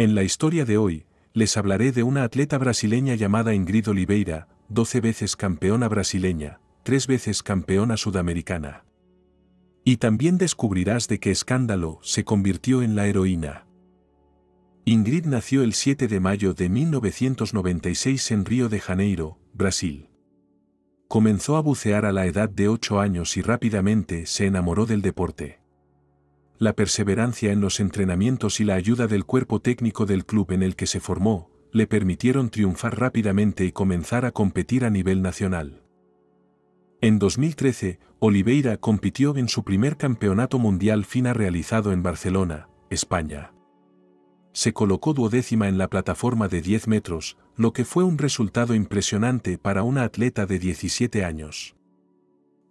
En la historia de hoy, les hablaré de una atleta brasileña llamada Ingrid Oliveira, 12 veces campeona brasileña, 3 veces campeona sudamericana. Y también descubrirás de qué escándalo se convirtió en la heroína. Ingrid nació el 7 de mayo de 1996 en Río de Janeiro, Brasil. Comenzó a bucear a la edad de 8 años y rápidamente se enamoró del deporte la perseverancia en los entrenamientos y la ayuda del cuerpo técnico del club en el que se formó, le permitieron triunfar rápidamente y comenzar a competir a nivel nacional. En 2013, Oliveira compitió en su primer campeonato mundial FINA realizado en Barcelona, España. Se colocó duodécima en la plataforma de 10 metros, lo que fue un resultado impresionante para una atleta de 17 años.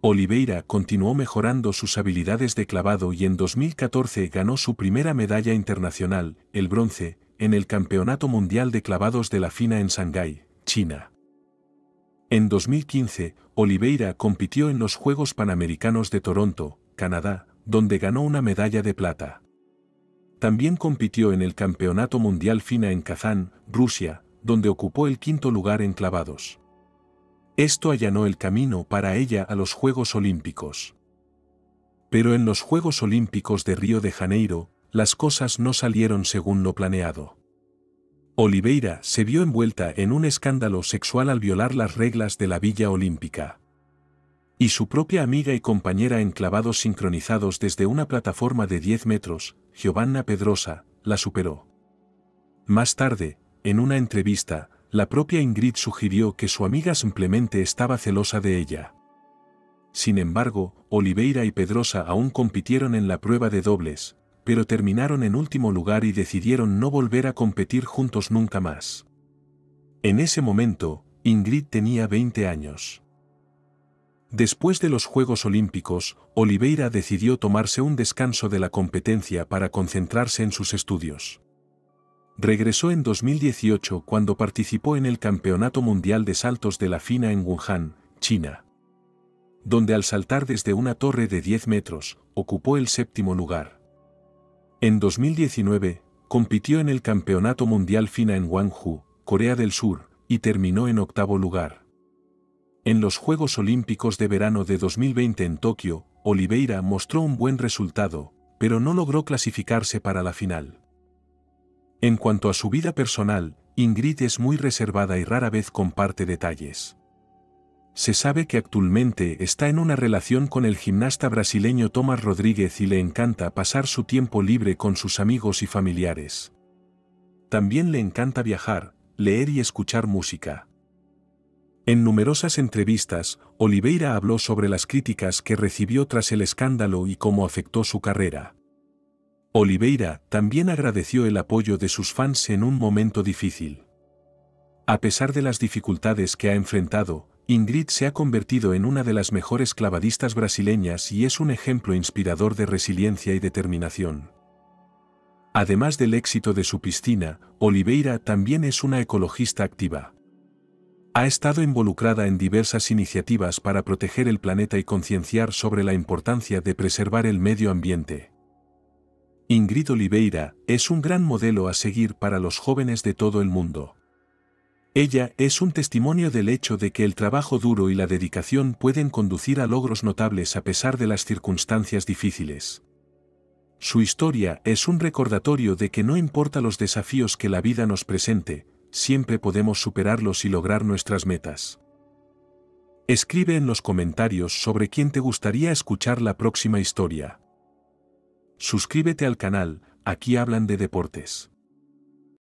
Oliveira continuó mejorando sus habilidades de clavado y en 2014 ganó su primera medalla internacional, el bronce, en el Campeonato Mundial de Clavados de la FINA en Shanghái, China. En 2015, Oliveira compitió en los Juegos Panamericanos de Toronto, Canadá, donde ganó una medalla de plata. También compitió en el Campeonato Mundial FINA en Kazán, Rusia, donde ocupó el quinto lugar en clavados. Esto allanó el camino para ella a los Juegos Olímpicos. Pero en los Juegos Olímpicos de Río de Janeiro, las cosas no salieron según lo planeado. Oliveira se vio envuelta en un escándalo sexual al violar las reglas de la Villa Olímpica. Y su propia amiga y compañera en clavados sincronizados desde una plataforma de 10 metros, Giovanna Pedrosa, la superó. Más tarde, en una entrevista, la propia Ingrid sugirió que su amiga simplemente estaba celosa de ella. Sin embargo, Oliveira y Pedrosa aún compitieron en la prueba de dobles, pero terminaron en último lugar y decidieron no volver a competir juntos nunca más. En ese momento, Ingrid tenía 20 años. Después de los Juegos Olímpicos, Oliveira decidió tomarse un descanso de la competencia para concentrarse en sus estudios regresó en 2018 cuando participó en el Campeonato Mundial de Saltos de la FINA en Wuhan, China, donde al saltar desde una torre de 10 metros, ocupó el séptimo lugar. En 2019, compitió en el Campeonato Mundial FINA en Wanghu, Corea del Sur, y terminó en octavo lugar. En los Juegos Olímpicos de Verano de 2020 en Tokio, Oliveira mostró un buen resultado, pero no logró clasificarse para la final. En cuanto a su vida personal, Ingrid es muy reservada y rara vez comparte detalles. Se sabe que actualmente está en una relación con el gimnasta brasileño Tomás Rodríguez y le encanta pasar su tiempo libre con sus amigos y familiares. También le encanta viajar, leer y escuchar música. En numerosas entrevistas, Oliveira habló sobre las críticas que recibió tras el escándalo y cómo afectó su carrera. Oliveira también agradeció el apoyo de sus fans en un momento difícil. A pesar de las dificultades que ha enfrentado, Ingrid se ha convertido en una de las mejores clavadistas brasileñas y es un ejemplo inspirador de resiliencia y determinación. Además del éxito de su piscina, Oliveira también es una ecologista activa. Ha estado involucrada en diversas iniciativas para proteger el planeta y concienciar sobre la importancia de preservar el medio ambiente. Ingrid Oliveira es un gran modelo a seguir para los jóvenes de todo el mundo. Ella es un testimonio del hecho de que el trabajo duro y la dedicación pueden conducir a logros notables a pesar de las circunstancias difíciles. Su historia es un recordatorio de que no importa los desafíos que la vida nos presente, siempre podemos superarlos y lograr nuestras metas. Escribe en los comentarios sobre quién te gustaría escuchar la próxima historia. Suscríbete al canal, aquí hablan de deportes.